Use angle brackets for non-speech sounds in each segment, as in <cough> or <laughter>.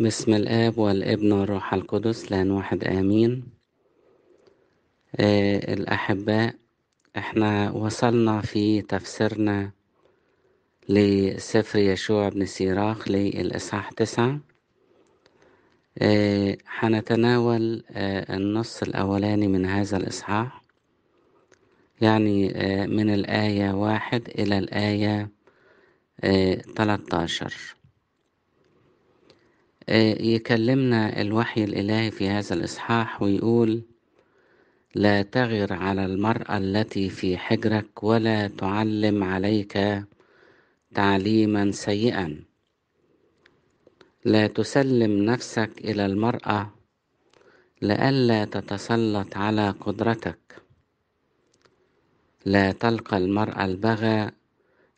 بسم الآب والابن والروح القدس لأن واحد آمين آه الأحباء احنا وصلنا في تفسيرنا لسفر يشوع بن سيراخ للإصحاح تسعة آه هنتناول آه النص الأولاني من هذا الإصحاح يعني آه من الآية واحد إلى الآية آه 13 آه، يكلمنا الوحي الإلهي في هذا الإصحاح ويقول لا تغر على المرأة التي في حجرك ولا تعلم عليك تعليما سيئا لا تسلم نفسك إلى المرأة لئلا تتسلط على قدرتك لا تلقى المرأة البغى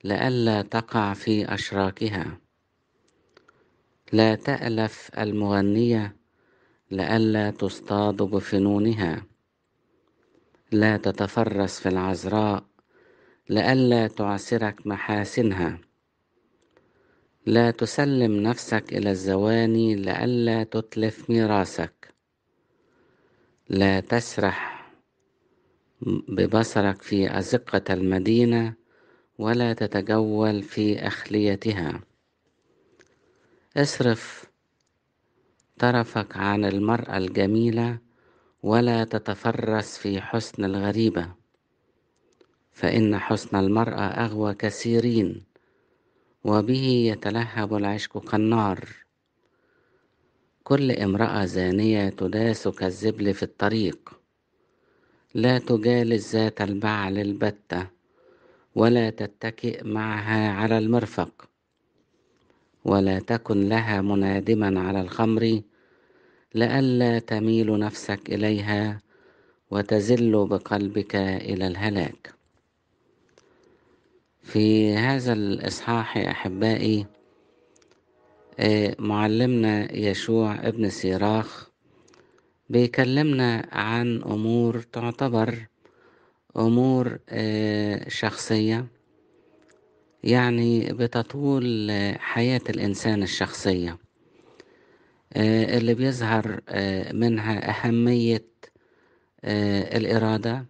لئلا تقع في أشراكها لا تألف المغنية لئلا تصطاد بفنونها لا تتفرس في العذراء لئلا تعسرك محاسنها لا تسلم نفسك إلى الزواني لئلا تتلف ميراثك لا تسرح ببصرك في أزقة المدينة ولا تتجول في أخليتها اصرف طرفك عن المرأة الجميلة ولا تتفرس في حسن الغريبة فإن حسن المرأة أغوى كثيرين وبه يتلهب العشق كالنار كل امرأة زانية تداس كالزبل في الطريق لا تجالس ذات البعل البتة ولا تتكئ معها على المرفق ولا تكن لها منادما على الخمر لئلا تميل نفسك اليها وتزل بقلبك الى الهلاك في هذا الاصحاح يا احبائي آه، معلمنا يشوع ابن سيراخ بيكلمنا عن امور تعتبر امور آه، شخصيه يعني بتطول حياة الإنسان الشخصية آه، اللي بيظهر آه، منها أهمية آه، الإرادة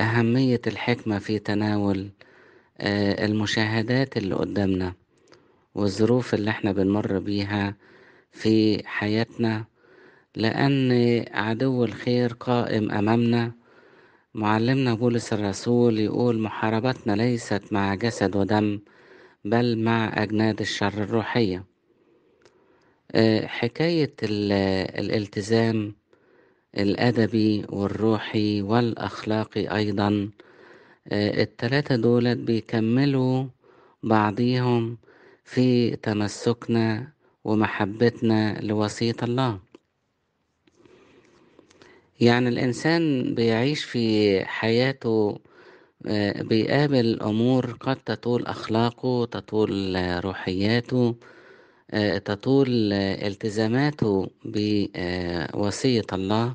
أهمية الحكمة في تناول المشاهدات اللي قدامنا والظروف اللي احنا بنمر بيها في حياتنا لأن عدو الخير قائم أمامنا معلمنا بولس الرسول يقول محاربتنا ليست مع جسد ودم بل مع أجناد الشر الروحية آه، حكاية الالتزام الأدبي والروحي والأخلاقي أيضا آه، التلاتة دولت بيكملوا بعضيهم في تمسكنا ومحبتنا لوصية الله يعني الإنسان بيعيش في حياته آه، بيقابل أمور قد تطول أخلاقه تطول آه، روحياته آه، تطول التزاماته بوصية الله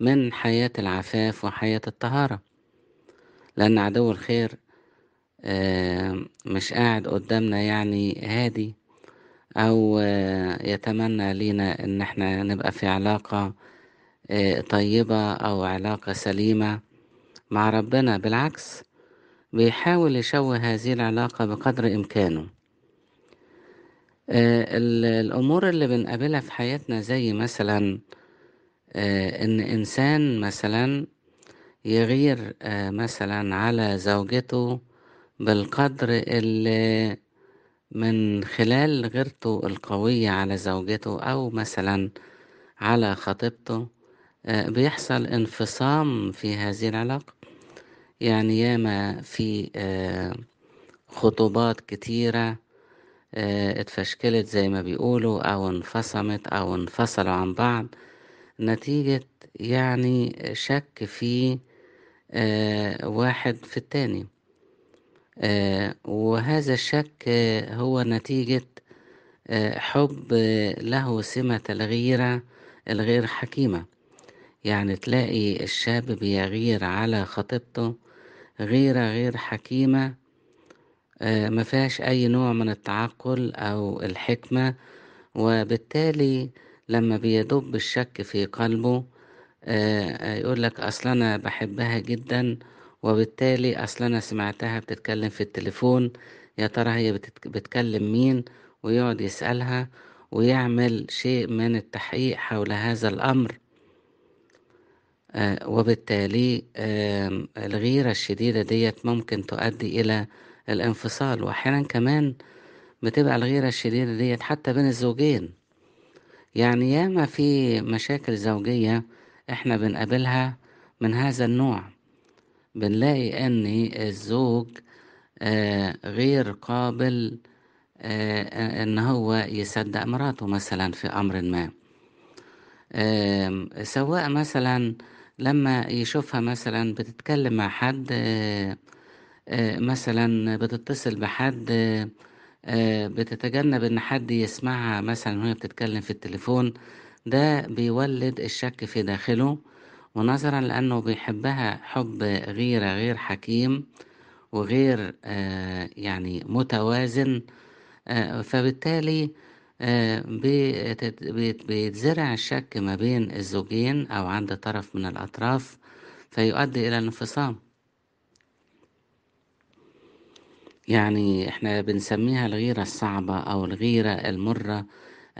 من حياة العفاف وحياة الطهارة لأن عدو الخير مش قاعد قدامنا يعني هادي أو يتمنى لينا إن احنا نبقى في علاقة طيبة أو علاقة سليمة مع ربنا بالعكس بيحاول يشوه هذه العلاقة بقدر إمكانه آه، الأمور اللي بنقابلها في حياتنا زي مثلا آه، إن إنسان مثلا يغير آه، مثلا على زوجته بالقدر اللي من خلال غيرته القوية على زوجته أو مثلا على خطيبته آه، بيحصل انفصام في هذه العلاقة يعني ياما في آه، خطوبات كتيرة آه، اتفشكلت زي ما بيقولوا أو انفصمت أو انفصلوا عن بعض نتيجة يعني شك في واحد في التاني وهذا الشك هو نتيجة حب له سمة الغيرة الغير حكيمة يعني تلاقي الشاب بيغير على خطيبته غيرة غير حكيمة آه، ما فيهاش أي نوع من التعقل أو الحكمة وبالتالي لما بيدب الشك في قلبه آه، آه، يقول لك أصل أنا بحبها جدا وبالتالي أصل أنا سمعتها بتتكلم في التليفون يا ترى هي بتكلم مين ويقعد يسألها ويعمل شيء من التحقيق حول هذا الأمر آه، وبالتالي الغيرة الشديدة ديت ممكن تؤدي إلى الانفصال وأحيانا كمان بتبقى الغيرة الشديدة ديت حتى بين الزوجين يعني ياما في مشاكل زوجية احنا بنقابلها من هذا النوع بنلاقي ان الزوج آه، غير قابل آه، ان هو يصدق مراته مثلا في امر ما سواء مثلا لما يشوفها مثلا بتتكلم مع حد آه، آه، مثلا بتتصل بحد آه، بتتجنب ان حد يسمعها مثلا وهي بتتكلم في التليفون ده بيولد الشك في داخله ونظرا لأنه بيحبها حب غيرة غير حكيم وغير يعني متوازن فبالتالي آه، بيتزرع الشك ما بين الزوجين أو عند طرف من الأطراف فيؤدي إلى الانفصام يعني احنا بنسميها الغيرة الصعبة أو الغيرة المرة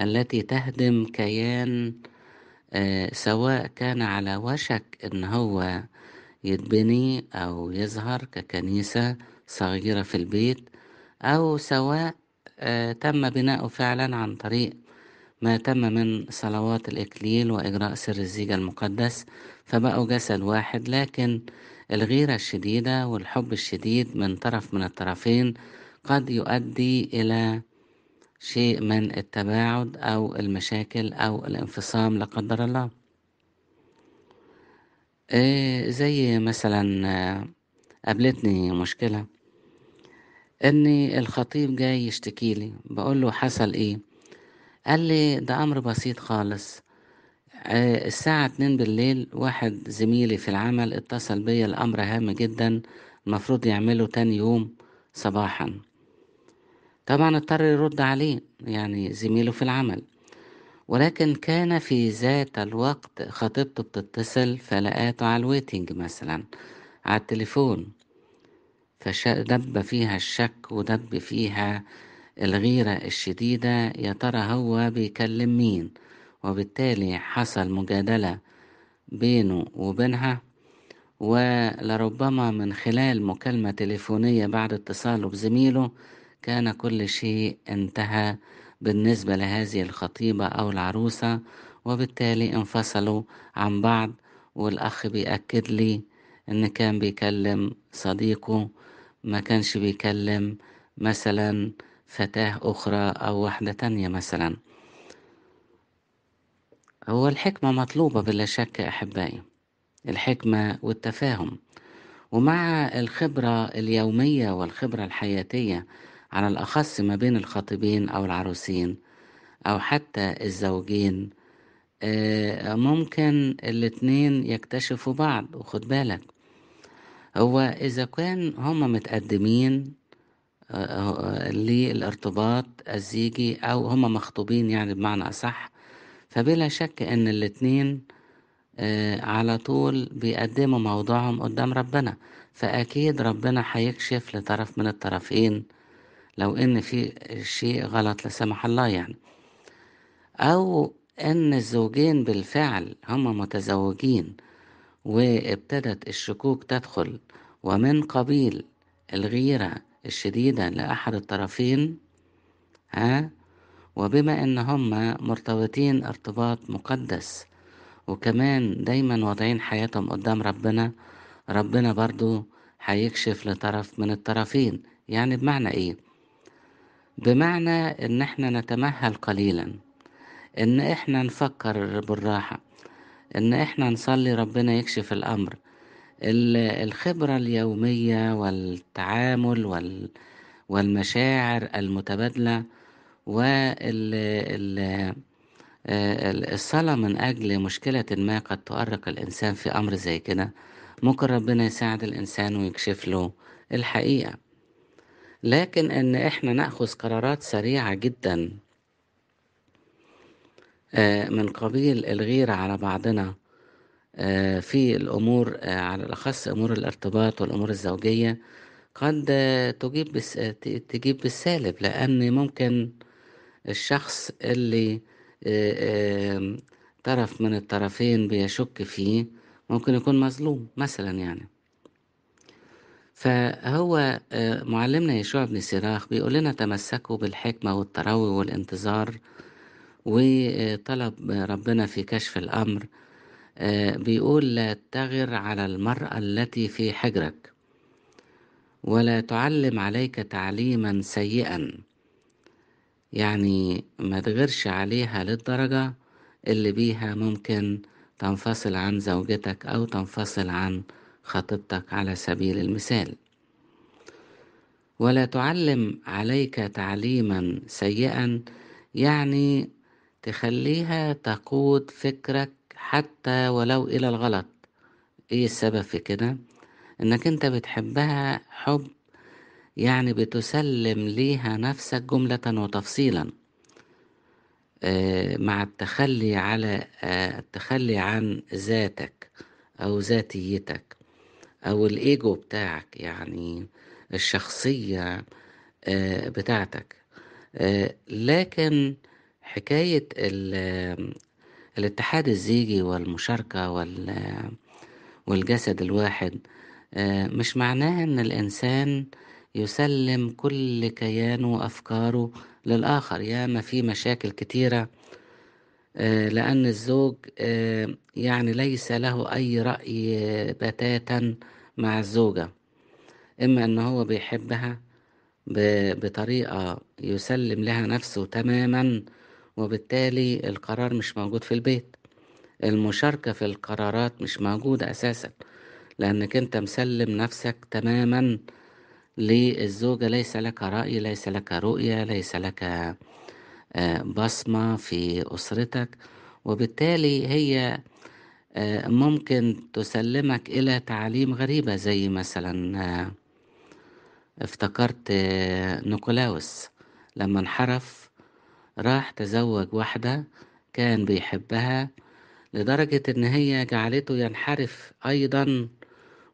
التي تهدم كيان آه، سواء كان على وشك إن هو يتبني أو يظهر ككنيسة صغيرة في البيت أو سواء آه، تم بناؤه فعلا عن طريق ما تم من صلوات الإكليل وإجراء سر الزيج المقدس فبقوا جسد واحد لكن الغيرة الشديدة والحب الشديد من طرف من الطرفين قد يؤدي إلى شيء من التباعد أو المشاكل أو الانفصام لا قدر الله آه، زي مثلا آه، قابلتني مشكلة ان الخطيب جاي يشتكي لي بقول له حصل ايه قال لي ده امر بسيط خالص آه، الساعة اتنين بالليل واحد زميلي في العمل اتصل بيا الأمر هام جدا المفروض يعمله تاني يوم صباحا طبعا اضطر يرد عليه يعني زميله في العمل ولكن كان في ذات الوقت خطيبته بتتصل فلقاته على الويتنج مثلا على التليفون فدب فيها الشك ودب فيها الغيرة الشديدة يا ترى هو بيكلم مين وبالتالي حصل مجادلة بينه وبينها ولربما من خلال مكالمة تليفونية بعد اتصاله بزميله كان كل شيء انتهى بالنسبة لهذه الخطيبة أو العروسة وبالتالي انفصلوا عن بعض والأخ بيأكد لي إن كان بيكلم صديقه ما كانش بيكلم مثلا فتاة أخرى أو واحدة تانية مثلا هو الحكمة مطلوبة بلا شك أحبائي الحكمة والتفاهم ومع الخبرة اليومية والخبرة الحياتية على الأخص ما بين الخطيبين أو العروسين أو حتى الزوجين آه، ممكن الاتنين يكتشفوا بعض وخد بالك هو إذا كان هما متقدمين آه، آه، آه، للارتباط الزيجي أو هما مخطوبين يعني بمعنى أصح فبلا شك إن الاتنين على طول بيقدموا موضوعهم قدام ربنا فأكيد ربنا هيكشف لطرف من الطرفين لو إن في شيء غلط لا سمح الله يعني أو إن الزوجين بالفعل هما متزوجين وابتدت الشكوك تدخل ومن قبيل الغيرة الشديدة لأحد الطرفين ها وبما إن هما مرتبطين ارتباط مقدس وكمان دايما واضعين حياتهم قدام ربنا ربنا برضو هيكشف لطرف من الطرفين يعني بمعنى ايه بمعنى ان احنا نتمهل قليلا ان احنا نفكر بالراحه إن إحنا نصلي ربنا يكشف الأمر ال- الخبرة اليومية والتعامل وال والمشاعر المتبادلة والصلاة آه، من أجل مشكلة ما قد تؤرق الإنسان في أمر زي كده ممكن ربنا يساعد الإنسان ويكشف له الحقيقة لكن إن إحنا نأخذ قرارات سريعة جدا آه، من قبيل الغيرة على بعضنا آه، في الأمور آه، على الأخص أمور الارتباط والأمور الزوجية قد تجيب تجيب بالسالب لأن ممكن الشخص اللي طرف من الطرفين بيشك فيه ممكن يكون مظلوم مثلا يعني فهو معلمنا يشوع بن سراخ بيقول لنا تمسكوا بالحكمة والتروي والانتظار وطلب ربنا في كشف الأمر آه، بيقول لا تغر على المرأة التي في حجرك ولا تعلم عليك تعليما سيئا يعني ما تغرش عليها للدرجة اللي بيها ممكن تنفصل عن زوجتك أو تنفصل عن خطيبتك على سبيل المثال ولا تعلم عليك تعليما سيئا يعني تخليها تقود فكرك حتى ولو إلى الغلط إيه السبب في كده؟ إنك أنت بتحبها حب يعني بتسلم ليها نفسك جملة وتفصيلا آه، مع التخلي على آه، التخلي عن ذاتك أو ذاتيتك أو الإيجو بتاعك يعني الشخصية آه، بتاعتك لكن حكاية ال- الاتحاد الزيجي والمشاركة وال- والجسد الواحد آه، مش معناه إن الإنسان يسلم كل كيانه وأفكاره للآخر ياما في مشاكل كتيرة آه، لأن الزوج آه، يعني ليس له أي رأي بتاتا مع الزوجة إما إن هو بيحبها بطريقة يسلم لها نفسه تماما وبالتالي القرار مش موجود في البيت المشاركة في القرارات مش موجودة أساسا لأنك أنت مسلم نفسك تماما للزوجة ليس لك رأي ليس لك رؤية ليس لك آه، بصمة في أسرتك وبالتالي هي آه، ممكن تسلمك إلى تعاليم غريبة زي مثلا آه، افتكرت نيكولاوس لما انحرف راح تزوج واحدة كان بيحبها لدرجة إن هي جعلته ينحرف أيضا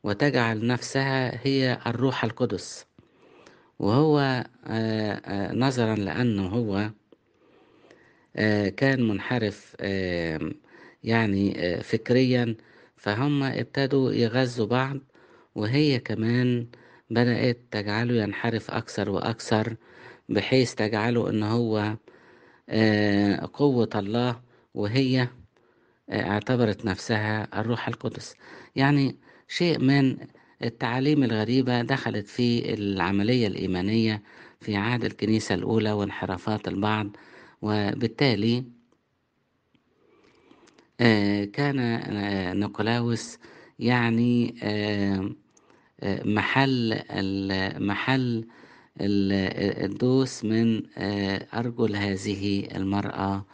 وتجعل نفسها هي الروح القدس وهو آه، آه، نظرا لأنه هو آه، كان منحرف يعني فكريا فهم ابتدوا يغزوا بعض وهي كمان بدأت تجعله ينحرف أكثر وأكثر بحيث تجعله إن هو آه، قوة الله وهي آه، اعتبرت نفسها الروح القدس يعني شيء من التعاليم الغريبة دخلت في العملية الإيمانية في عهد الكنيسة الأولى وانحرافات البعض وبالتالي آه، كان نيقولاوس يعني محل محل الدوس من آه، أرجل هذه المرأة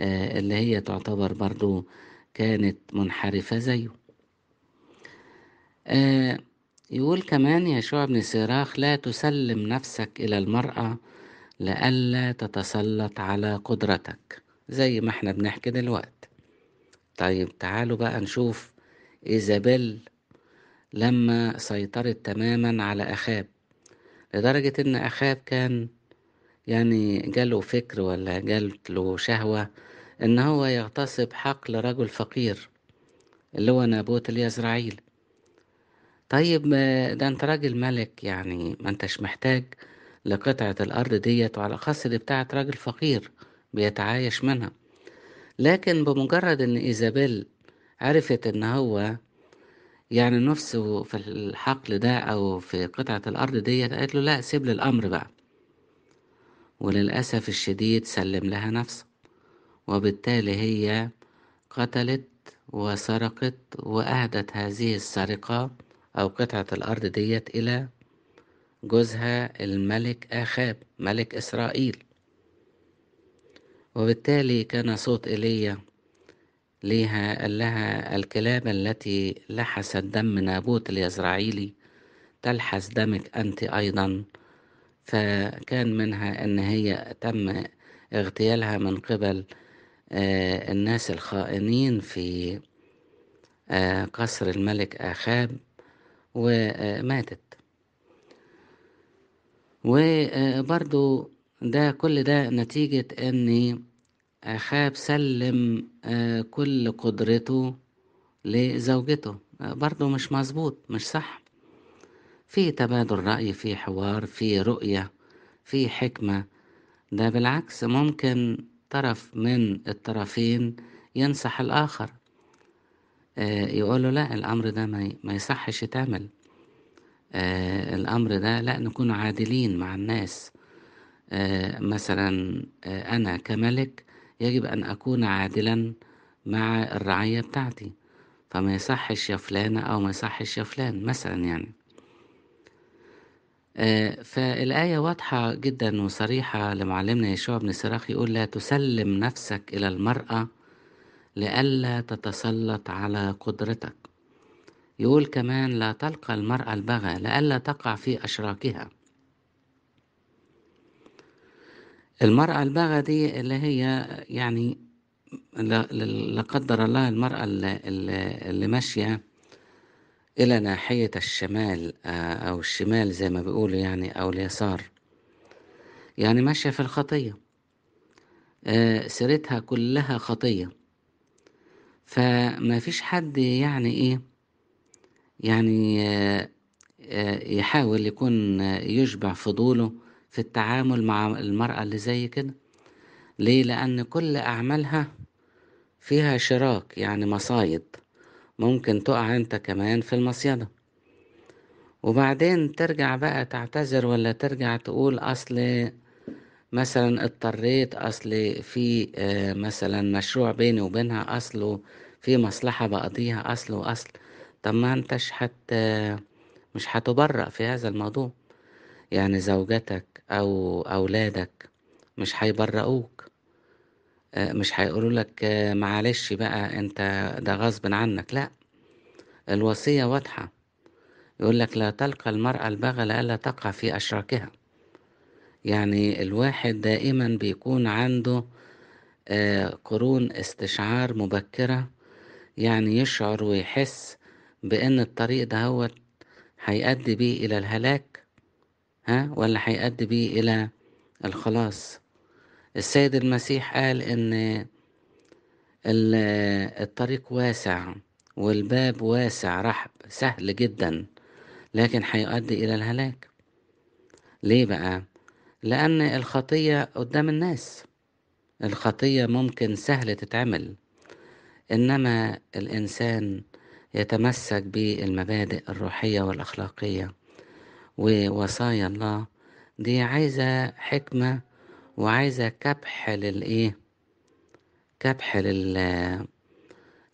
آه، اللي هي تعتبر برضو كانت منحرفة زيه آه، يقول كمان يشوع بن سراخ لا تسلم نفسك إلى المرأة لئلا تتسلط على قدرتك زي ما احنا بنحكي دلوقت طيب تعالوا بقى نشوف إيزابيل لما سيطرت تماما على أخاب لدرجة إن أخاب كان يعني جاله فكر ولا جالت له شهوة إن هو يغتصب حقل رجل فقير اللي هو نابوت اليزرعيل طيب ده أنت راجل ملك يعني ما أنتش محتاج لقطعة الأرض ديت وعلى خاصة دي بتاعة راجل فقير بيتعايش منها لكن بمجرد إن إيزابيل عرفت إن هو يعني نفسه في الحقل ده أو في قطعة الأرض ديت قالت له لا سيب لي الأمر بقى وللأسف الشديد سلم لها نفسه وبالتالي هي قتلت وسرقت وأهدت هذه السرقة أو قطعة الأرض ديت إلى جوزها الملك آخاب ملك إسرائيل وبالتالي كان صوت إيليا ليها قال لها الكلاب التي لحست دم نابوت اليزرعيلي تلحس دمك أنت أيضا فكان منها أن هي تم اغتيالها من قبل آه، الناس الخائنين في آه، قصر الملك آخاب وماتت وبرضو آه، ده كل ده نتيجة أني أخاب سلم آه، كل قدرته لزوجته آه، برضه مش مظبوط مش صح في تبادل رأي في حوار في رؤية في حكمة ده بالعكس ممكن طرف من الطرفين ينصح الآخر آه، يقوله لا الأمر ده ما يصحش يتعمل الأمر ده لا نكون عادلين مع الناس مثلا أنا كملك يجب أن أكون عادلا مع الرعية بتاعتي فما يصحش يا فلانة أو ما يصحش يا فلان مثلا يعني آه، فالآية واضحة جدا وصريحة لمعلمنا يشوع بن سراخ يقول لا تسلم نفسك إلى المرأة لئلا تتسلط على قدرتك يقول كمان لا تلقى المرأة البغى لئلا تقع في أشراكها المرأة الباغة دي اللي هي يعني لا قدر الله المرأة اللي, اللي ماشية إلى ناحية الشمال آه، أو الشمال زي ما بيقولوا يعني أو اليسار يعني ماشية في الخطية آه، سيرتها كلها خطية فما فيش حد يعني إيه يعني آه، يحاول يكون يشبع فضوله في التعامل مع المرأة اللي زي كده ليه لأن كل أعمالها فيها شراك يعني مصايد ممكن تقع أنت كمان في المصيدة وبعدين ترجع بقى تعتذر ولا ترجع تقول أصل مثلا اضطريت أصل في آه، مثلا مشروع بيني وبينها أصله في مصلحة بقضيها أصل وأصل طب ما أنتش حت مش هتبرأ في هذا الموضوع يعني زوجتك أو أولادك مش هيبرقوك آه، مش هيقولوا لك آه، معلش بقى انت ده غصب عنك لا الوصية واضحة يقول لك لا تلقى المرأة البغل إلا تقع في أشراكها يعني الواحد دائما بيكون عنده آه، قرون استشعار مبكرة يعني يشعر ويحس بأن الطريق ده هو هيؤدي بيه إلى الهلاك ها ولا هيؤدي بيه إلى الخلاص السيد المسيح قال إن الطريق واسع والباب واسع رحب سهل جدا لكن هيؤدي إلى الهلاك ليه بقى؟ لأن الخطية قدام الناس الخطية ممكن سهل تتعمل إنما الإنسان يتمسك بالمبادئ الروحية والأخلاقية ووصايا الله دي عايزة حكمة وعايزة كبح للإيه كبح لل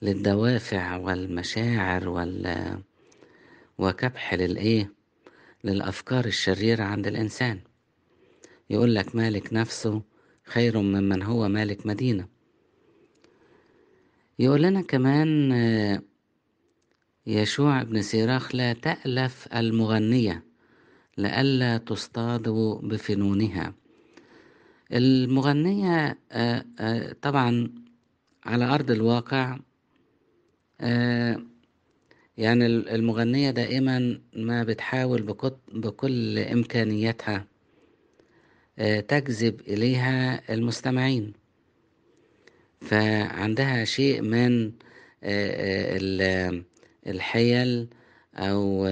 للدوافع والمشاعر وال وكبح للإيه للأفكار الشريرة عند الإنسان يقول لك مالك نفسه خير ممن هو مالك مدينة يقول لنا كمان آه، يشوع بن سيراخ لا تألف المغنية لئلا تصطادوا بفنونها المغنية آه، آه، طبعا على أرض الواقع آه، يعني المغنية دائما ما بتحاول بكل إمكانياتها تجذب إليها المستمعين فعندها شيء من الحيل أو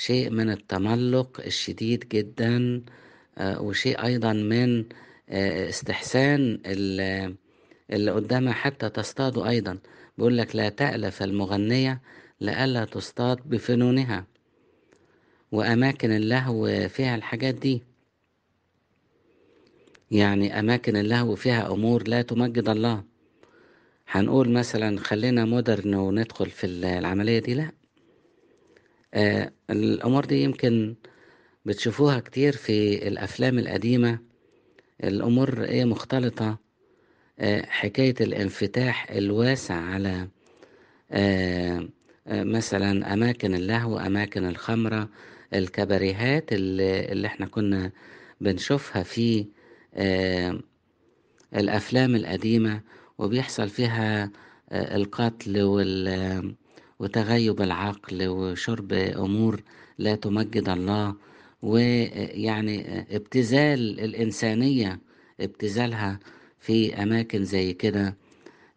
شيء من التملق الشديد جدا آه، وشيء أيضا من آه، استحسان اللي قدامها حتى تصطاده أيضا بيقول لك لا تألف المغنية لألا تصطاد بفنونها وأماكن اللهو فيها الحاجات دي يعني أماكن اللهو فيها أمور لا تمجد الله هنقول مثلا خلينا مودرن وندخل في العملية دي لأ آه، الأمور دي يمكن بتشوفوها كتير في الأفلام القديمة الأمور إيه مختلطة آه، حكاية الانفتاح الواسع على آه، مثلا أماكن اللهو أماكن الخمرة الكباريهات اللي, اللي احنا كنا بنشوفها في الأفلام القديمة وبيحصل فيها القتل وال وتغيب العقل وشرب أمور لا تمجد الله ويعني ابتذال الإنسانية ابتذالها في أماكن زي كده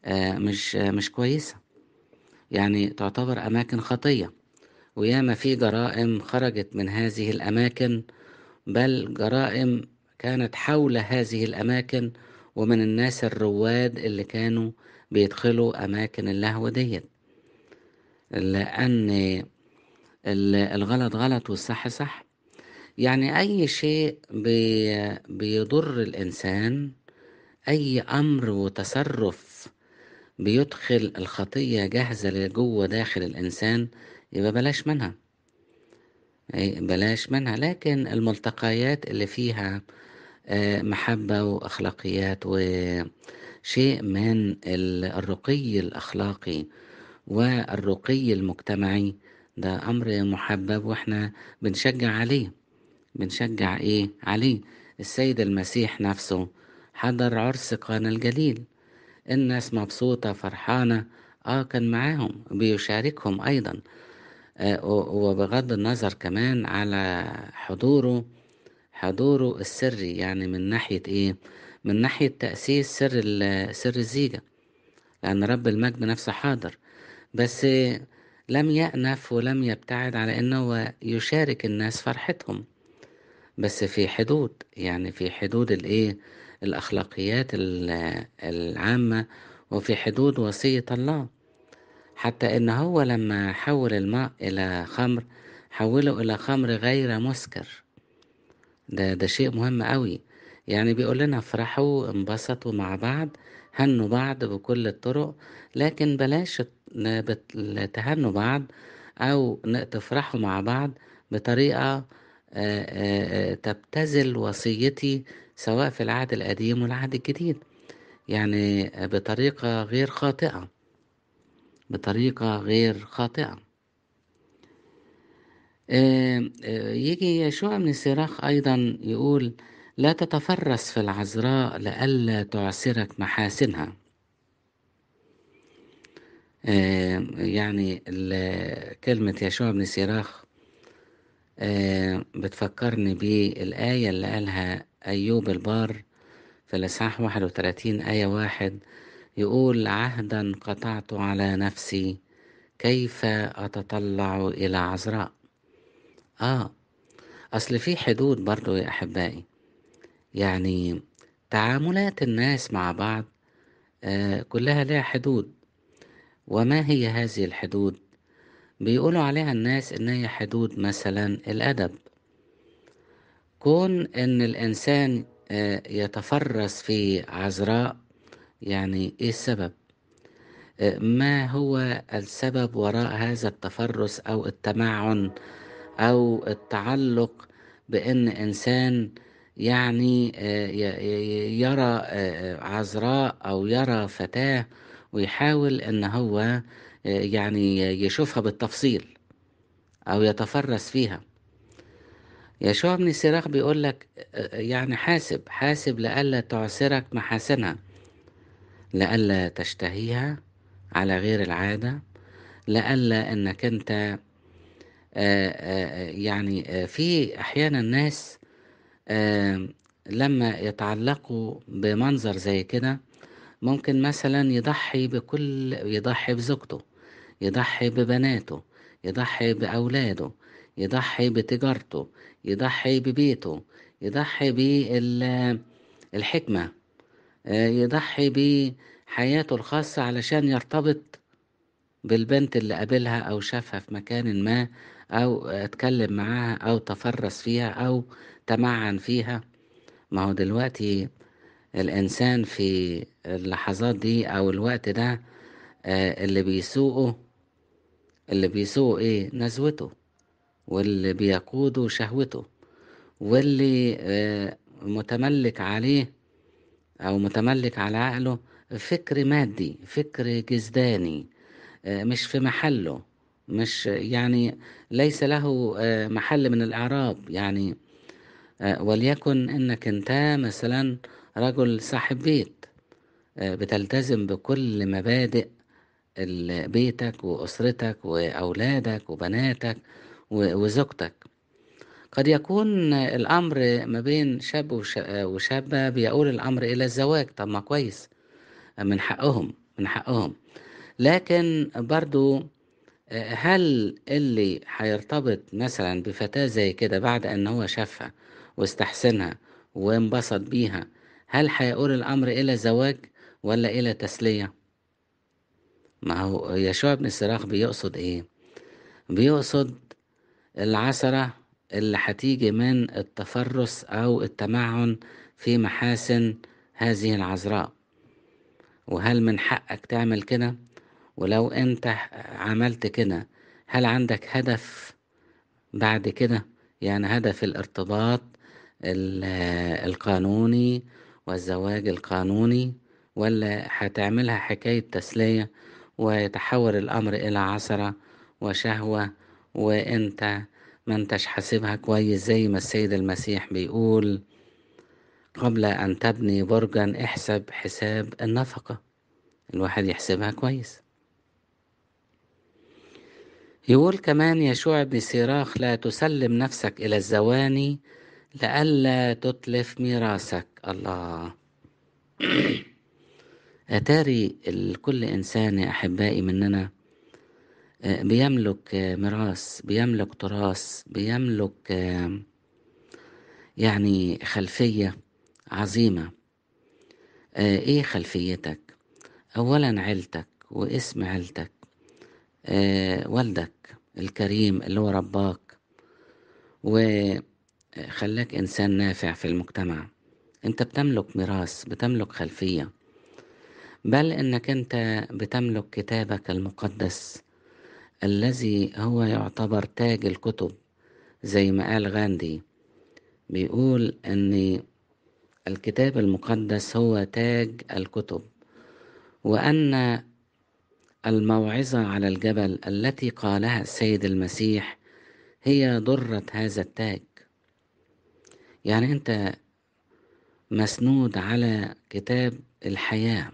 آه، مش مش كويسة يعني تعتبر أماكن خطية وياما في جرائم خرجت من هذه الأماكن بل جرائم كانت حول هذه الأماكن ومن الناس الرواد اللي كانوا بيدخلوا أماكن اللهو ديت لأن الغلط غلط والصح صح يعني أي شيء بيضر الإنسان أي أمر وتصرف بيدخل الخطية جاهزة لجوه داخل الإنسان يبقى بلاش منها بلاش منها لكن الملتقيات اللي فيها آه، محبة وأخلاقيات وشيء من الرقي الأخلاقي والرقي المجتمعي ده أمر محبب وإحنا بنشجع عليه بنشجع إيه عليه السيد المسيح نفسه حضر عرس قانا الجليل الناس مبسوطة فرحانة آه كان معاهم بيشاركهم أيضا آه وبغض النظر كمان على حضوره حضوره السري يعني من ناحية إيه من ناحية تأسيس سر سر الزيجة لأن رب المجد نفسه حاضر بس لم يأنف ولم يبتعد على أنه يشارك الناس فرحتهم بس في حدود يعني في حدود الإيه الأخلاقيات العامة وفي حدود وصية الله حتى إن هو لما حول الماء إلى خمر حوله إلى خمر غير مسكر ده ده شيء مهم قوي يعني بيقول لنا افرحوا انبسطوا مع بعض هنوا بعض بكل الطرق لكن بلاش نتهنوا بعض أو تفرحوا مع بعض بطريقة آه، آه، آه، تبتزل وصيتي سواء في العهد القديم والعهد الجديد يعني بطريقة غير خاطئة بطريقة غير خاطئة يجي يشوع من السراخ أيضا يقول لا تتفرس في العذراء لئلا تعسرك محاسنها آه، يعني كلمة يشوع بن سيراخ آه، بتفكرني بالآية اللي قالها أيوب البار في الإصحاح 31 آية واحد يقول عهدا قطعت على نفسي كيف أتطلع إلى عذراء آه أصل في حدود برضو يا أحبائي يعني تعاملات الناس مع بعض آه، كلها لها حدود وما هي هذه الحدود بيقولوا عليها الناس ان هي حدود مثلا الادب كون ان الانسان آه، يتفرس في عذراء يعني ايه السبب آه، ما هو السبب وراء هذا التفرس او التمعن او التعلق بان انسان يعني آه، يرى عذراء او يرى فتاه ويحاول ان هو آه، يعني يشوفها بالتفصيل او يتفرس فيها يشوع بن سراخ بيقول لك آه، يعني حاسب حاسب لئلا تعسرك محاسنها لئلا تشتهيها على غير العادة لئلا انك انت آه، يعني في احيانا الناس لما يتعلقوا بمنظر زي كده ممكن مثلا يضحي بكل يضحي بزوجته يضحي ببناته يضحي بأولاده يضحي بتجارته يضحي ببيته يضحي بالحكمة آه، يضحي بحياته الخاصة علشان يرتبط بالبنت اللي قابلها أو شافها في مكان ما أو اتكلم معاها أو تفرس فيها أو تمعن فيها ما هو دلوقتي الإنسان في اللحظات دي أو الوقت ده آه، اللي بيسوقه اللي بيسوقه إيه نزوته واللي بيقوده شهوته واللي آه، متملك عليه أو متملك على عقله فكر مادي فكر جزداني آه، مش في محله مش يعني ليس له محل من الإعراب يعني وليكن إنك أنت مثلا رجل صاحب بيت آه، بتلتزم بكل مبادئ بيتك وأسرتك وأولادك وبناتك وزوجتك قد يكون الأمر ما بين شاب وشابة بيقول الأمر إلى الزواج طب ما كويس من حقهم من حقهم لكن برضو آه، هل اللي هيرتبط مثلا بفتاة زي كده بعد ان هو شافها واستحسنها وانبسط بيها هل هيقول الأمر إلى زواج ولا إلى تسلية؟ ما هو يشوع بن السراخ بيقصد إيه؟ بيقصد العثرة اللي هتيجي من التفرس أو التمعن في محاسن هذه العذراء وهل من حقك تعمل كده؟ ولو أنت عملت كده هل عندك هدف بعد كده؟ يعني هدف الارتباط القانوني والزواج القانوني ولا هتعملها حكاية تسلية ويتحول الأمر إلى عسرة وشهوة وأنت ما انتش حاسبها كويس زي ما السيد المسيح بيقول قبل أن تبني برجا احسب حساب النفقة الواحد يحسبها كويس يقول كمان يشوع بن سيراخ لا تسلم نفسك إلى الزواني لئلا تتلف ميراثك الله <clears throat> أتاري كل إنسان يا أحبائي مننا آه، بيملك آه، ميراث بيملك تراث بيملك آه، يعني خلفية عظيمة إيه خلفيتك أولا عيلتك واسم عيلتك والدك الكريم اللي هو رباك وخلاك إنسان نافع في المجتمع أنت بتملك ميراث بتملك خلفية بل أنك أنت بتملك كتابك المقدس الذي هو يعتبر تاج الكتب زي ما قال غاندي بيقول أن الكتاب المقدس هو تاج الكتب وأن الموعظة على الجبل التي قالها السيد المسيح هي ضرة هذا التاج يعني أنت مسنود على كتاب الحياة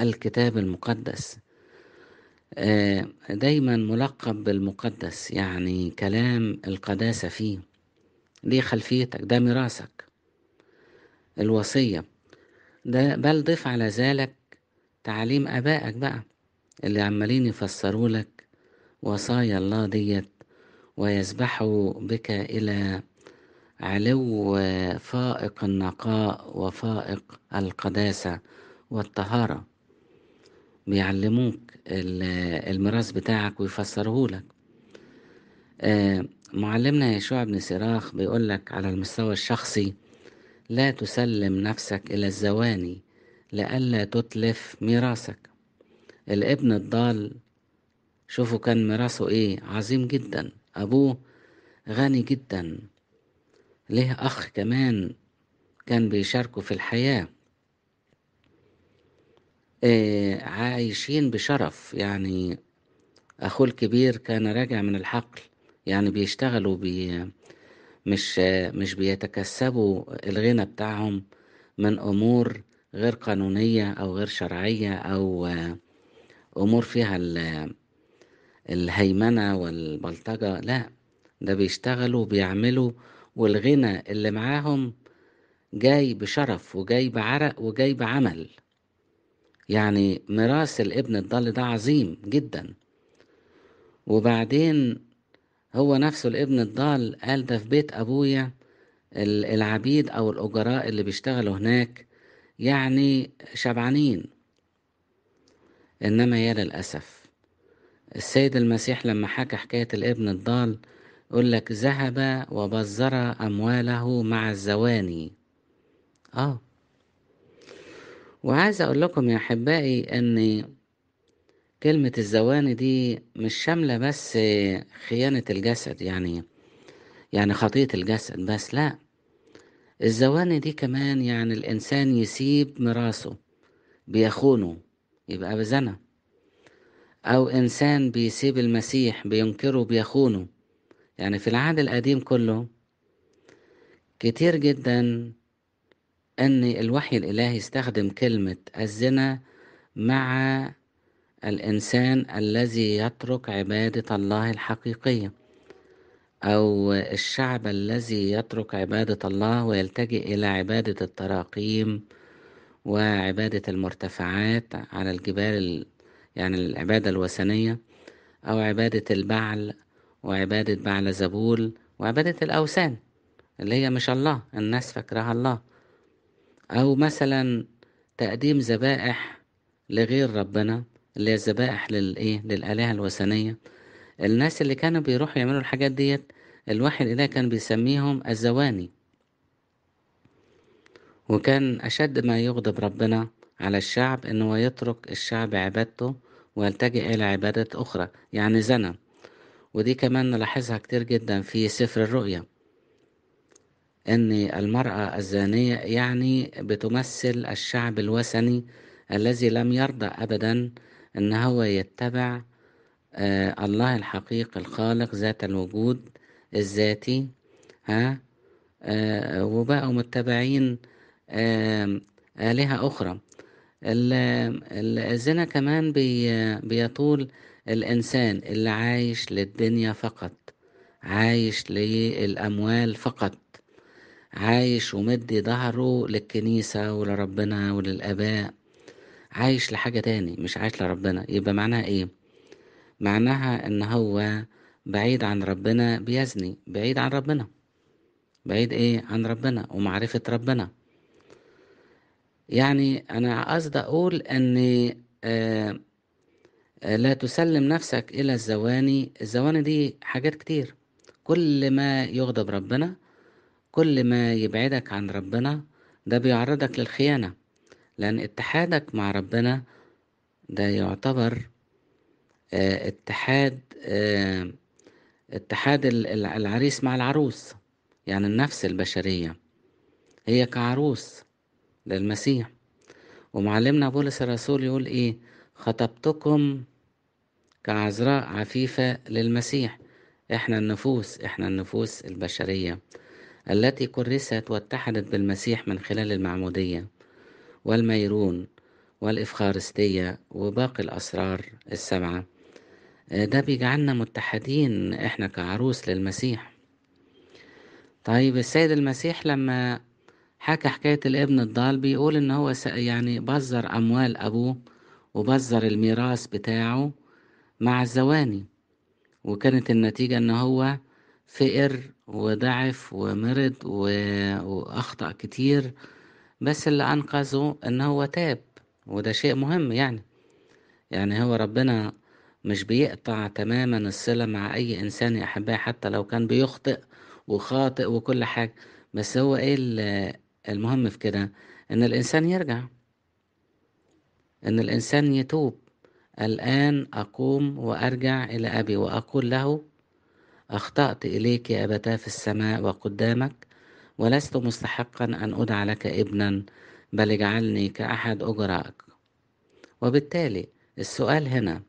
الكتاب المقدس آه، دايما ملقب بالمقدس يعني كلام القداسة فيه دي خلفيتك ده ميراثك الوصية ده بل ضف على ذلك تعليم أبائك بقى اللي عمالين يفسروا لك وصايا الله ديت ويسبحوا بك إلى علو فائق النقاء وفائق القداسة والطهارة بيعلموك الميراث بتاعك ويفسرهولك آه، معلمنا يشوع بن سراخ بيقولك على المستوى الشخصي لا تسلم نفسك إلى الزواني لئلا تتلف ميراثك الابن الضال شوفوا كان ميراثه ايه عظيم جدا أبوه غني جدا ليه أخ كمان كان بيشاركه في الحياة آه، عايشين بشرف يعني أخوه الكبير كان راجع من الحقل يعني بيشتغلوا بي مش مش بيتكسبوا الغنى بتاعهم من أمور غير قانونية أو غير شرعية أو آه، أمور فيها الهيمنة والبلطجة لا ده بيشتغلوا بيعملوا والغنى اللي معاهم جاي بشرف وجاي بعرق وجاي بعمل يعني ميراث الابن الضال ده عظيم جدا وبعدين هو نفسه الابن الضال قال ده في بيت أبويا العبيد أو الأجراء اللي بيشتغلوا هناك يعني شبعانين إنما يا للأسف السيد المسيح لما حكى حكاية الابن الضال يقول لك ذهب وبذر أمواله مع الزواني آه وعايز أقول لكم يا أحبائي أن كلمة الزواني دي مش شاملة بس خيانة الجسد يعني يعني خطية الجسد بس لأ الزواني دي كمان يعني الإنسان يسيب ميراثه بيخونه يبقى بزنا أو إنسان بيسيب المسيح بينكره بيخونه يعني في العهد القديم كله كتير جدا أن الوحي الإلهي استخدم كلمة الزنا مع الإنسان الذي يترك عبادة الله الحقيقية أو الشعب الذي يترك عبادة الله ويلتجئ إلى عبادة التراقيم وعبادة المرتفعات على الجبال يعني العبادة الوثنية أو عبادة البعل وعبادة بعلزبول وعبادة الأوثان اللي هي مش الله الناس فاكراها الله أو مثلا تقديم ذبائح لغير ربنا اللي هي الذبائح للإيه للآلهة الوثنية الناس اللي كانوا بيروحوا يعملوا الحاجات ديت الوحي الإله كان بيسميهم الزواني وكان أشد ما يغضب ربنا على الشعب إن هو يترك الشعب عبادته ويلتجئ إلى عبادة أخرى يعني زنا ودي كمان نلاحظها كتير جدا في سفر الرؤيا أن المرأة الزانية يعني بتمثل الشعب الوثني الذي لم يرضى أبدا أن هو يتبع آه، الله الحقيقي الخالق ذات الوجود الذاتي ها آه، وبقوا متبعين آلهة أخرى الزنا كمان بيطول الإنسان اللي عايش للدنيا فقط عايش للأموال فقط عايش ومدي ظهره للكنيسة ولربنا وللآباء عايش لحاجة تاني مش عايش لربنا يبقى معناها إيه؟ معناها إن هو بعيد عن ربنا بيزني بعيد عن ربنا بعيد إيه؟ عن ربنا ومعرفة ربنا يعني أنا قصدي أقول إن آه لا تسلم نفسك إلى الزواني الزواني دي حاجات كتير كل ما يغضب ربنا كل ما يبعدك عن ربنا ده بيعرضك للخيانة لأن اتحادك مع ربنا ده يعتبر آه، اتحاد آه، اتحاد العريس مع العروس يعني النفس البشرية هي كعروس للمسيح ومعلمنا بولس الرسول يقول ايه خطبتكم كعذراء عفيفة للمسيح إحنا النفوس إحنا النفوس البشرية التي كرست واتحدت بالمسيح من خلال المعمودية والميرون والإفخارستية وباقي الأسرار السبعة آه، ده بيجعلنا متحدين إحنا كعروس للمسيح طيب السيد المسيح لما حكى حكاية الابن الضال بيقول إن هو يعني بذر أموال أبوه وبذر الميراث بتاعه مع الزواني وكانت النتيجة إن هو فقر وضعف ومرض وأخطأ كتير بس اللي أنقذه إن هو تاب وده شيء مهم يعني يعني هو ربنا مش بيقطع تماما الصلة مع أي إنسان يحبه حتى لو كان بيخطئ وخاطئ وكل حاجة بس هو إيه المهم في كده إن الإنسان يرجع أن الإنسان يتوب الآن أقوم وأرجع إلى أبي وأقول له أخطأت إليك يا أبتاه في السماء وقدامك ولست مستحقا أن أدعى لك ابنا بل اجعلني كأحد أجرائك وبالتالي السؤال هنا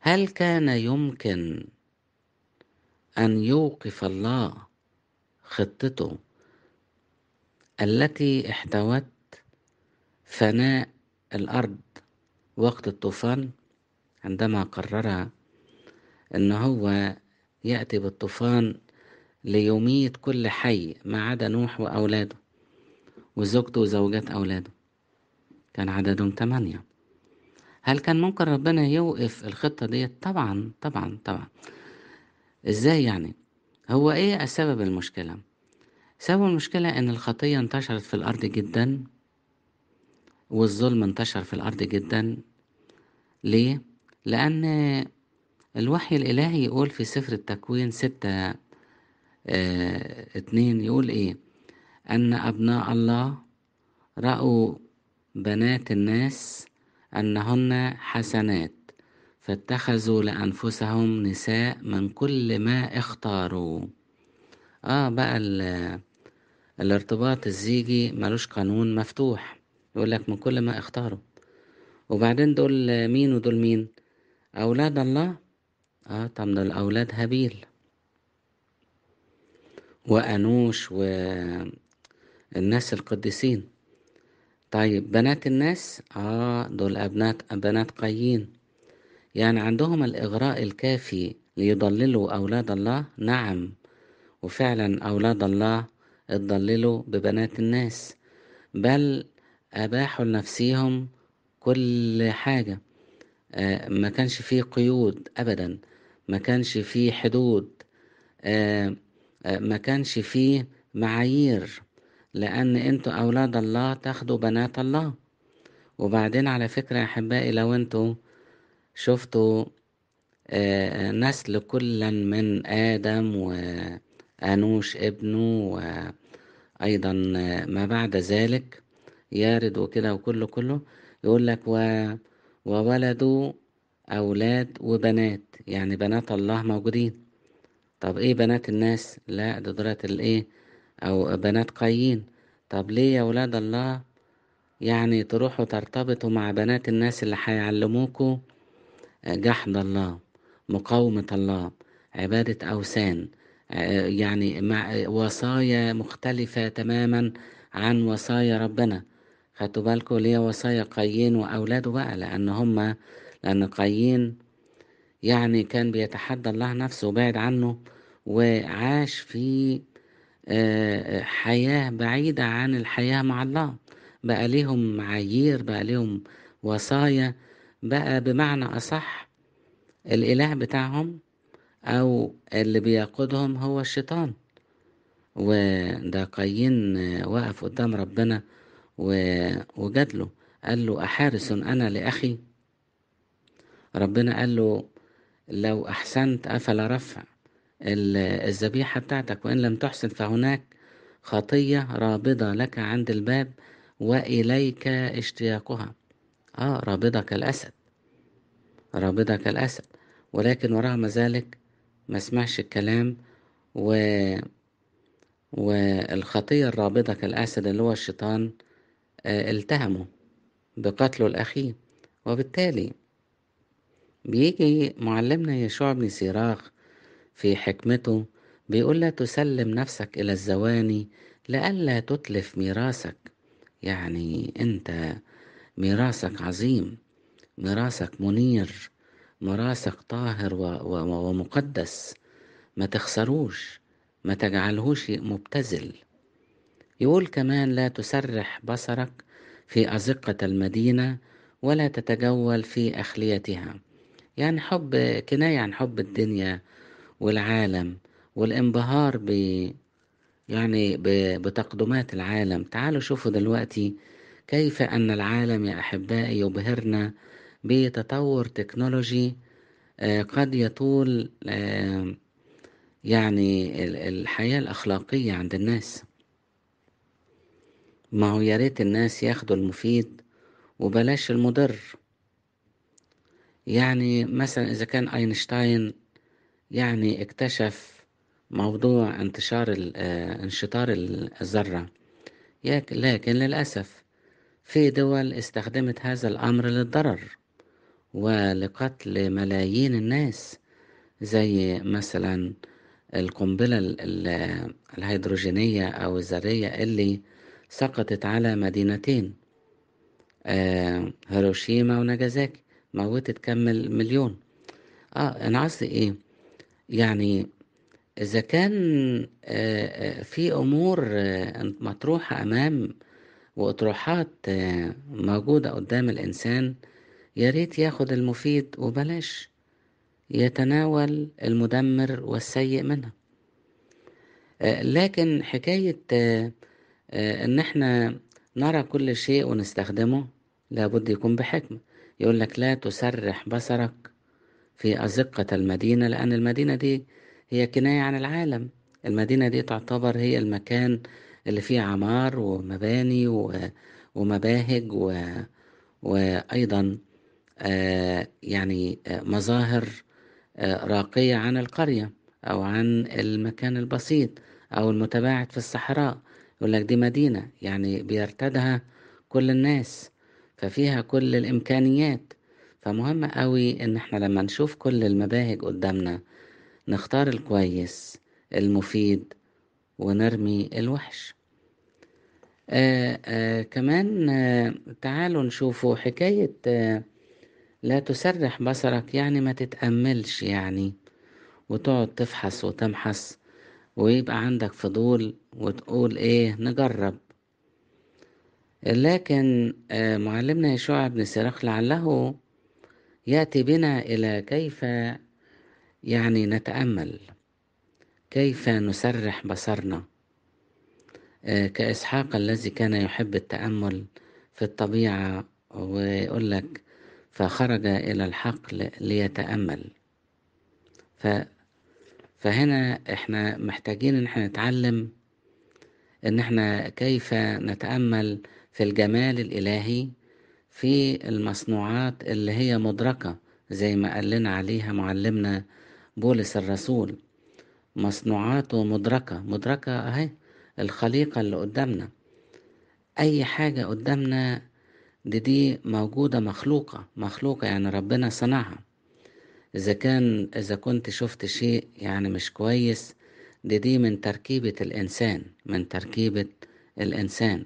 هل كان يمكن أن يوقف الله خطته التي احتوت فناء الأرض وقت الطوفان عندما قرر أن هو يأتي بالطوفان ليميت كل حي ما عدا نوح وأولاده وزوجته وزوجات أولاده كان عددهم تمانية هل كان ممكن ربنا يوقف الخطة دي طبعا طبعا طبعا ازاي يعني هو ايه سبب المشكلة سبب المشكلة ان الخطية انتشرت في الارض جدا والظلم انتشر في الأرض جدا ليه؟ لأن الوحي الإلهي يقول في سفر التكوين ستة اه اتنين يقول إيه؟ أن أبناء الله رأوا بنات الناس أنهن حسنات فاتخذوا لأنفسهم نساء من كل ما اختاروا آه بقى الارتباط الزيجي ملوش قانون مفتوح يقول لك من كل ما اختاره وبعدين دول مين ودول مين أولاد الله آه طب دول أولاد هابيل وأنوش والناس القديسين طيب بنات الناس آه دول أبناء بنات قايين يعني عندهم الإغراء الكافي ليضللوا أولاد الله نعم وفعلا أولاد الله اتضللوا ببنات الناس بل أباحوا لنفسيهم كل حاجة آه، ما كانش فيه قيود أبدا ما كانش فيه حدود آه، آه، ما كانش فيه معايير لأن أنتوا أولاد الله تاخدوا بنات الله وبعدين على فكرة يا أحبائي لو أنتوا شفتوا نسل كلا من آدم وأنوش ابنه وأيضا ما بعد ذلك يارد وكده وكله كله يقول لك و وولدوا أولاد وبنات يعني بنات الله موجودين طب إيه بنات الناس لا ده دولت الإيه أو بنات قايين طب ليه يا أولاد الله يعني تروحوا ترتبطوا مع بنات الناس اللي هيعلموكوا جحد الله مقاومة الله عبادة أوثان آه، يعني مع وصايا مختلفة تماما عن وصايا ربنا خدتوا بالكم ليه وصايا قايين وأولاده بقى لأن هما لأن قايين يعني كان بيتحدى الله نفسه وبعد عنه وعاش في آه، آه، حياة بعيدة عن الحياة مع الله بقى ليهم معايير بقى ليهم وصايا بقى بمعنى أصح الإله بتاعهم أو اللي بيقودهم هو الشيطان وده قايين آه، وقف قدام ربنا وجادله قال له أحارس أنا لأخي ربنا قال له لو أحسنت أفلا رفع الذبيحة بتاعتك وإن لم تحسن فهناك خطية رابضة لك عند الباب وإليك اشتياقها آه رابضة كالأسد رابضة كالأسد ولكن ورغم ذلك ما سمعش الكلام و والخطية الرابضة كالأسد اللي هو الشيطان آه، التهمه بقتله الأخير وبالتالي بيجي معلمنا يشوع بن سيراخ في حكمته بيقول لا تسلم نفسك إلى الزواني لئلا تتلف ميراثك يعني أنت ميراثك عظيم ميراثك منير ميراثك طاهر ومقدس ما تخسروش ما تجعلهوش مبتذل يقول كمان لا تسرح بصرك في أزقة المدينة ولا تتجول في أخليتها يعني حب كناية عن حب الدنيا والعالم والانبهار ب يعني ب... بتقدمات العالم تعالوا شوفوا دلوقتي كيف أن العالم يا أحبائي يبهرنا بتطور تكنولوجي آه، قد يطول آه، يعني الحياة الأخلاقية عند الناس ما هو يا ريت الناس ياخدوا المفيد وبلاش المضر يعني مثلا إذا كان أينشتاين يعني اكتشف موضوع انتشار آه، انشطار الذرة لكن للأسف في دول استخدمت هذا الأمر للضرر ولقتل ملايين الناس زي مثلا القنبلة الهيدروجينية أو الذرية اللي سقطت على مدينتين آه هيروشيما وناجازاكي موتت كم مليون اه انا قصدي ايه يعني اذا كان آه،, آه في امور آه مطروحه امام واطروحات آه موجوده قدام الانسان يا ريت ياخد المفيد وبلاش يتناول المدمر والسيء منها آه، لكن حكايه آه، آه، ان احنا نرى كل شيء ونستخدمه لابد يكون بحكمة يقول لك لا تسرح بصرك في أزقة المدينة لأن المدينة دي هي كناية عن العالم المدينة دي تعتبر هي المكان اللي فيه عمار ومباني ومباهج و... وأيضا آه، يعني آه، مظاهر راقية عن القرية أو عن المكان البسيط أو المتباعد في الصحراء يقول لك دي مدينة يعني بيرتادها كل الناس ففيها كل الإمكانيات فمهم قوي إن احنا لما نشوف كل المباهج قدامنا نختار الكويس المفيد ونرمي الوحش آآ آه، آآ آه، كمان آآ آه، تعالوا نشوفوا حكاية لا تسرح بصرك يعني ما تتأملش يعني وتقعد تفحص وتمحص ويبقى عندك فضول وتقول ايه نجرب لكن آه، معلمنا يشوع بن سراخ لعله يأتي بنا إلى كيف يعني نتأمل كيف نسرح بصرنا آه، كإسحاق الذي كان يحب التأمل في الطبيعة ويقول لك فخرج إلى الحقل ليتأمل ف فهنا احنا محتاجين ان احنا نتعلم ان احنا كيف نتامل في الجمال الالهي في المصنوعات اللي هي مدركه زي ما قال لنا عليها معلمنا بولس الرسول مصنوعاته مدركه مدركه اهي الخليقه اللي قدامنا اي حاجه قدامنا دي دي موجوده مخلوقه مخلوقه يعني ربنا صنعها إذا كان إذا كنت شفت شيء يعني مش كويس دي دي من تركيبة الإنسان من تركيبة الإنسان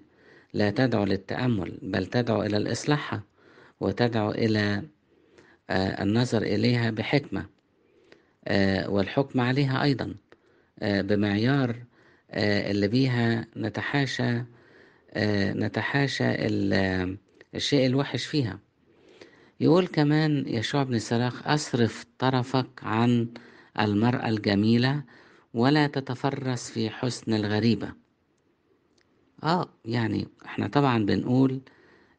لا تدعو للتأمل بل تدعو إلى الإصلاح وتدعو إلى آه، النظر إليها بحكمة آه، والحكم عليها أيضا آه، بمعيار اللي بيها نتحاشى نتحاشى الشيء الوحش فيها يقول كمان يشوع بن سراخ أصرف طرفك عن المرأة الجميلة ولا تتفرس في حسن الغريبة آه يعني احنا طبعا بنقول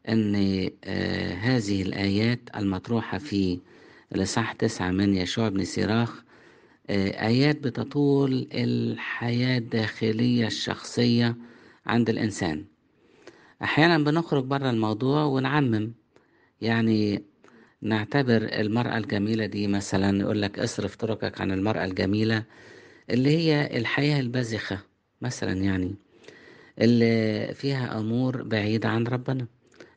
أن آه هذه الآيات المطروحة في الإصحاح تسعة من يشوع بن سراخ آه آيات بتطول الحياة الداخلية الشخصية عند الإنسان أحيانا بنخرج بره الموضوع ونعمم يعني نعتبر المرأة الجميلة دي مثلا يقول لك اصرف طرقك عن المرأة الجميلة اللي هي الحياة البزخة مثلا يعني اللي فيها أمور بعيدة عن ربنا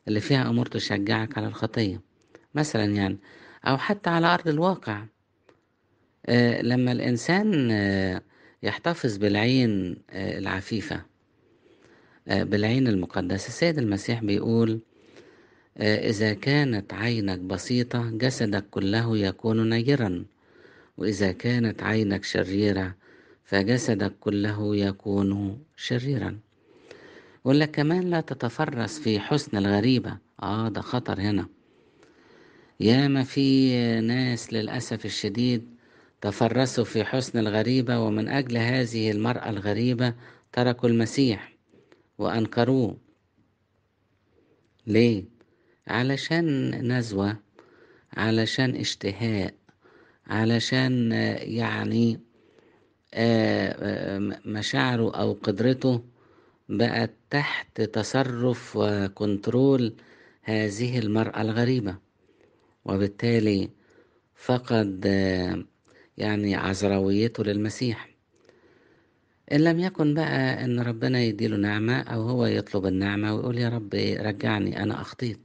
اللي فيها أمور تشجعك على الخطية مثلا يعني أو حتى على أرض الواقع آه، لما الإنسان آه، يحتفظ بالعين آه، العفيفة بالعين المقدسة السيد المسيح بيقول إذا كانت عينك بسيطة جسدك كله يكون نيرا وإذا كانت عينك شريرة فجسدك كله يكون شريرا ولا كمان لا تتفرس في حسن الغريبة آه ده خطر هنا ياما في ناس للأسف الشديد تفرسوا في حسن الغريبة ومن أجل هذه المرأة الغريبة تركوا المسيح وأنكروه ليه؟ علشان نزوة علشان اشتهاء علشان آه، يعني آه، آه، مشاعره أو قدرته بقت تحت تصرف وكنترول هذه المرأة الغريبة وبالتالي فقد يعني عذراويته للمسيح إن لم يكن بقى إن ربنا يديله نعمة أو هو يطلب النعمة ويقول يا رب رجعني أنا أخطيت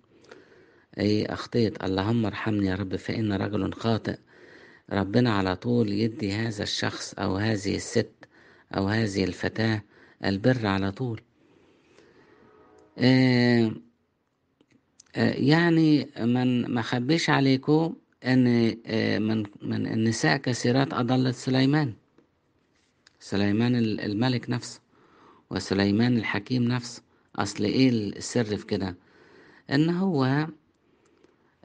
ايه اخطيت اللهم ارحمني يا رب فإن رجل خاطئ ربنا على طول يدي هذا الشخص أو هذه الست أو هذه الفتاة البر على طول آه آه يعني من ما خبيش عليكم ان آه من من النساء كثيرات اضلت سليمان سليمان الملك نفسه وسليمان الحكيم نفسه اصل ايه السر في كده ان هو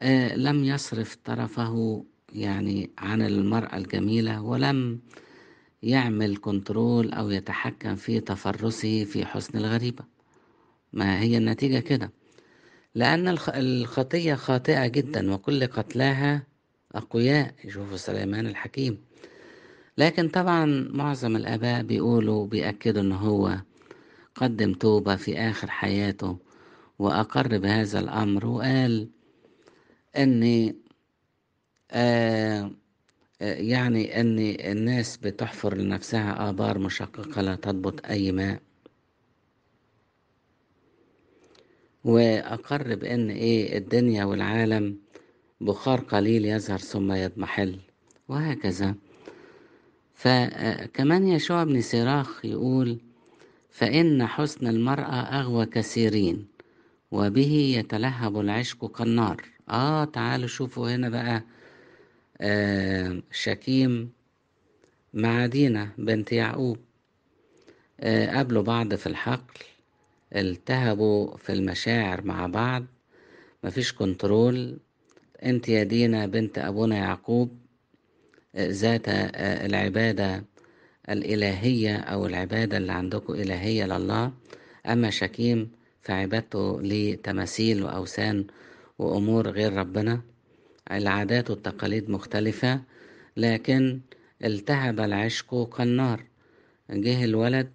آه، لم يصرف طرفه يعني عن المرأة الجميلة ولم يعمل كنترول أو يتحكم في تفرسه في حسن الغريبة ما هي النتيجة كده لأن الخطية خاطئة جدا وكل قتلاها أقوياء يشوفوا سليمان الحكيم لكن طبعا معظم الآباء بيقولوا بيأكدوا إن هو قدم توبة في آخر حياته وأقر بهذا الأمر وقال ان آه، آه، يعني ان الناس بتحفر لنفسها ابار مشققه لا تضبط اي ماء واقر بان ايه الدنيا والعالم بخار قليل يظهر ثم يضمحل وهكذا فكمان آه، يشوع بن سراخ يقول فإن حسن المرأة أغوى كثيرين وبه يتلهب العشق كالنار اه تعالوا شوفوا هنا بقى آه شكيم مع دينا بنت يعقوب آه قابلوا بعض في الحقل التهبوا في المشاعر مع بعض مفيش كنترول انت يا دينا بنت ابونا يعقوب آه، ذات آه، العبادة الإلهية أو العبادة اللي عندكم إلهية لله أما شكيم فعبادته لتماثيل وأوثان وأمور غير ربنا العادات والتقاليد مختلفة لكن التهب العشق كالنار جه الولد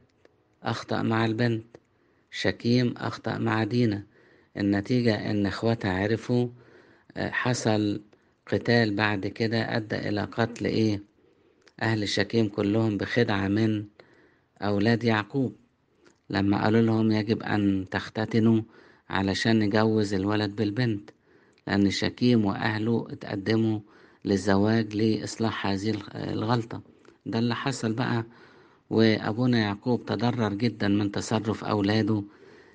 أخطأ مع البنت شكيم أخطأ مع دينا النتيجة إن إخواتها عرفوا آه، حصل قتال بعد كده أدى إلى قتل إيه أهل شكيم كلهم بخدعة من أولاد يعقوب لما قالوا لهم يجب أن تختتنوا علشان نجوز الولد بالبنت لأن شكيم وأهله اتقدموا للزواج لإصلاح هذه الغلطة ده اللي حصل بقى وأبونا يعقوب تضرر جدا من تصرف أولاده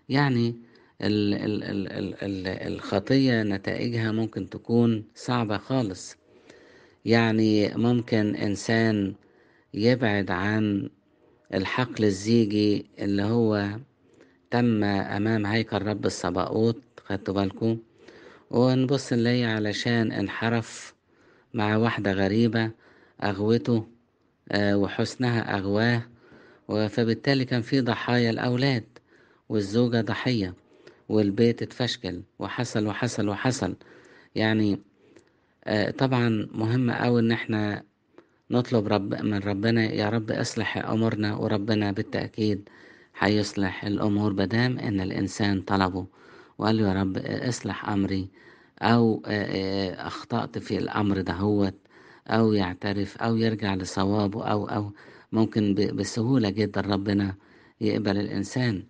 يعني ال ال ال ال ال الخطية نتائجها ممكن تكون صعبة خالص يعني ممكن إنسان يبعد عن الحقل الزيجي اللي هو تم أمام هيكل رب الصباؤوت خدتوا بالكم ونبص ليا علشان انحرف مع واحدة غريبة أغوته آه، وحسنها أغواه فبالتالي كان في ضحايا الأولاد والزوجة ضحية والبيت اتفشكل وحصل وحصل وحصل يعني آه، طبعا مهم أوي إن احنا نطلب رب من ربنا يا رب اصلح أمورنا وربنا بالتأكيد هيصلح الأمور بدام إن الإنسان طلبه وقال له يا رب اصلح أمري أو أخطأت في الأمر دهوت أو يعترف أو يرجع لصوابه أو أو ممكن بسهولة جدا ربنا يقبل الإنسان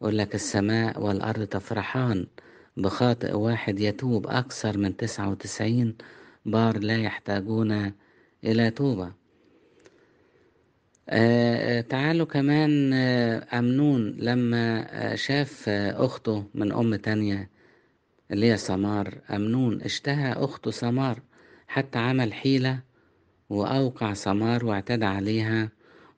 يقول لك السماء والأرض تفرحان بخاطئ واحد يتوب أكثر من تسعة وتسعين بار لا يحتاجون إلى توبة آه، آه، تعالوا كمان آه، أمنون لما شاف أخته من أم تانية اللي هي سمار أمنون اشتهى أخته سمار حتى عمل حيلة وأوقع سمار واعتدى عليها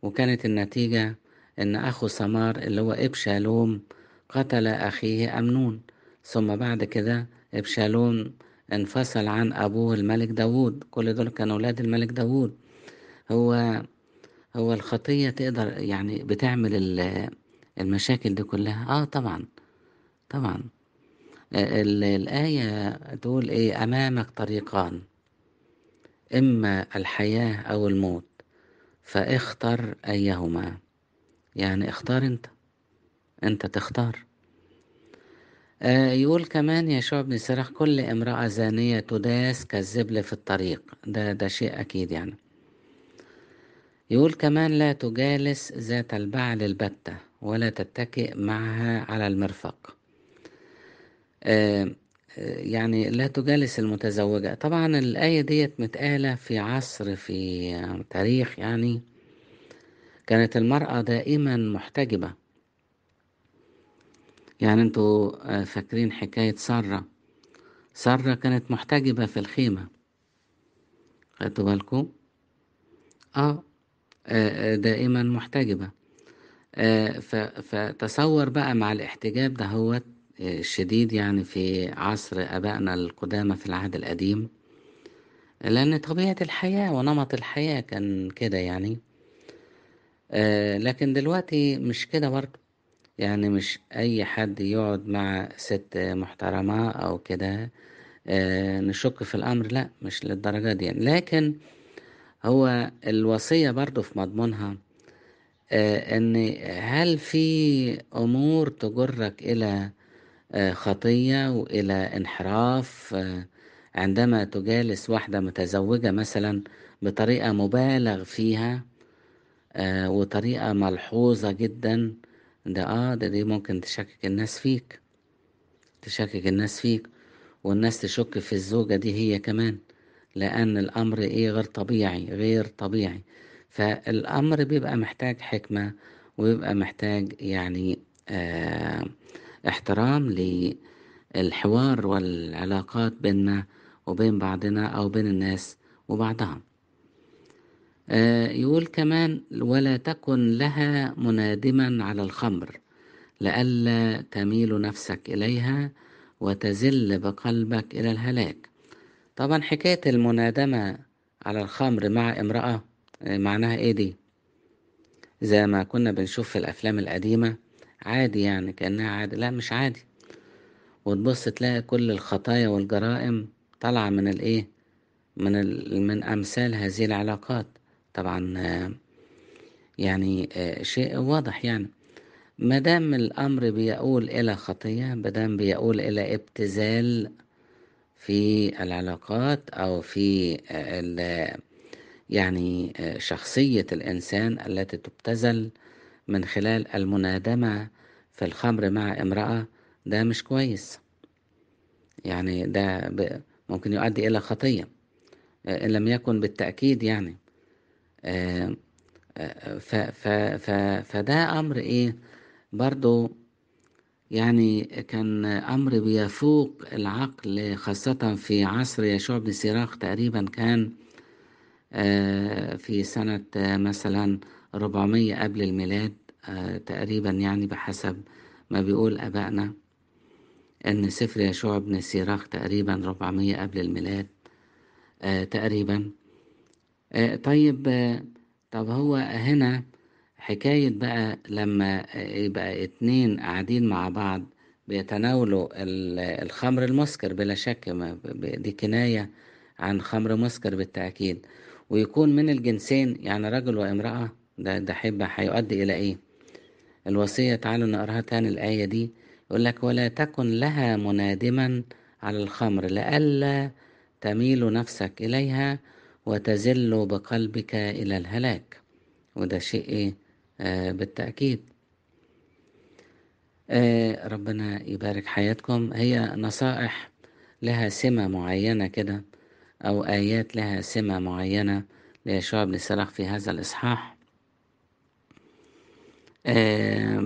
وكانت النتيجة إن أخو سمار اللي هو إبشالوم قتل أخيه أمنون ثم بعد كده إبشالوم انفصل عن أبوه الملك داوود كل دول كانوا أولاد الملك داوود هو هو الخطية تقدر يعني بتعمل ال- المشاكل دي كلها؟ آه طبعًا، طبعًا. آه، الآية تقول إيه، أمامك طريقان إما الحياة أو الموت، فاختر أيهما، يعني اختار أنت، أنت تختار. آه، يقول كمان يا شعب بن سراح: "كل امرأة زانية تداس كالزبل في الطريق." ده ده شيء أكيد يعني. يقول كمان لا تجالس ذات البعل البتة ولا تتكئ معها على المرفق آه، آه، يعني لا تجالس المتزوجة طبعا الآية ديت متقالة في عصر في تاريخ يعني كانت المرأة دائما محتجبة يعني انتوا آه، فاكرين حكاية سارة سارة كانت محتجبة في الخيمة خدتوا بالكم اه آه، آه، دائما محتجبة آه، فتصور بقى مع الاحتجاب ده هو الشديد يعني في عصر أبائنا القدامى في العهد القديم لأن طبيعة الحياة ونمط الحياة كان كده يعني لكن دلوقتي مش كده برضه يعني مش أي حد يقعد مع ست محترمة أو كده نشك في الأمر لا مش للدرجة دي يعني لكن هو الوصية برضو في مضمونها آه، ان هل في امور تجرك الى آه، خطية والى انحراف آه، عندما تجالس واحدة متزوجة مثلا بطريقة مبالغ فيها وطريقة ملحوظة جدا ده اه ده دي ممكن تشكك الناس فيك تشكك الناس فيك والناس تشك في الزوجة دي هي كمان لأن الأمر إيه غير طبيعي غير طبيعي فالأمر بيبقى محتاج حكمة ويبقى محتاج يعني آه احترام للحوار والعلاقات بيننا وبين بعضنا أو بين الناس وبعضها آه يقول كمان ولا تكن لها منادما على الخمر لئلا تميل نفسك إليها وتزل بقلبك إلى الهلاك طبعا حكاية المنادمة على الخمر مع امرأة آه، معناها ايه دي زي ما كنا بنشوف في الافلام القديمة عادي يعني كأنها عادي لا مش عادي وتبص تلاقي كل الخطايا والجرائم طالعة من الايه من ال... من امثال هذه العلاقات طبعا آه، يعني آه، شيء واضح يعني ما دام الامر بيقول الى خطيه ما دام بيقول الى ابتذال في العلاقات أو في آه، يعني آه، شخصية الإنسان التي تبتذل من خلال المنادمة في الخمر مع امرأة ده مش كويس يعني ده ممكن يؤدي إلى خطية آه، إن لم يكن بالتأكيد يعني فده أمر إيه برضو يعني كان أمر بيفوق العقل خاصة في عصر يشوع بن سيراخ تقريبا كان آه، في سنة آه، مثلا 400 قبل الميلاد آه، تقريبا يعني بحسب ما بيقول أبائنا إن سفر يشوع بن سيراخ تقريبا 400 قبل الميلاد تقريبا طيب طب هو هنا حكاية بقى لما يبقى اتنين قاعدين مع بعض بيتناولوا الخمر المسكر بلا شك ما دي كناية عن خمر مسكر بالتأكيد ويكون من الجنسين يعني رجل وامرأة ده ده حبة هيؤدي إلى إيه؟ الوصية تعالوا نقراها تاني الآية دي يقول لك ولا تكن لها منادما على الخمر لئلا تميل نفسك إليها وتزل بقلبك إلى الهلاك وده شيء إيه؟ آه، بالتأكيد آه، ربنا يبارك حياتكم هي نصائح لها سمة معينة كده أو آيات لها سمة معينة ليشوع بن سلاح في هذا الإصحاح آه،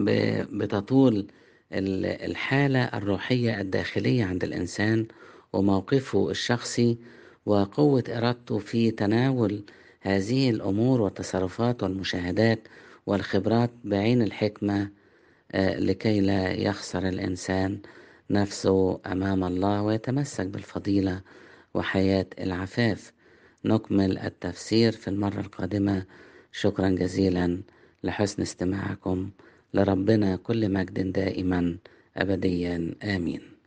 بتطول الحالة الروحية الداخلية عند الإنسان وموقفه الشخصي وقوة إرادته في تناول هذه الأمور والتصرفات والمشاهدات والخبرات بعين الحكمة آه، لكي لا يخسر الإنسان نفسه أمام الله ويتمسك بالفضيلة وحياة العفاف نكمل التفسير في المرة القادمة شكرا جزيلا لحسن استماعكم لربنا كل مجد دائما أبديا آمين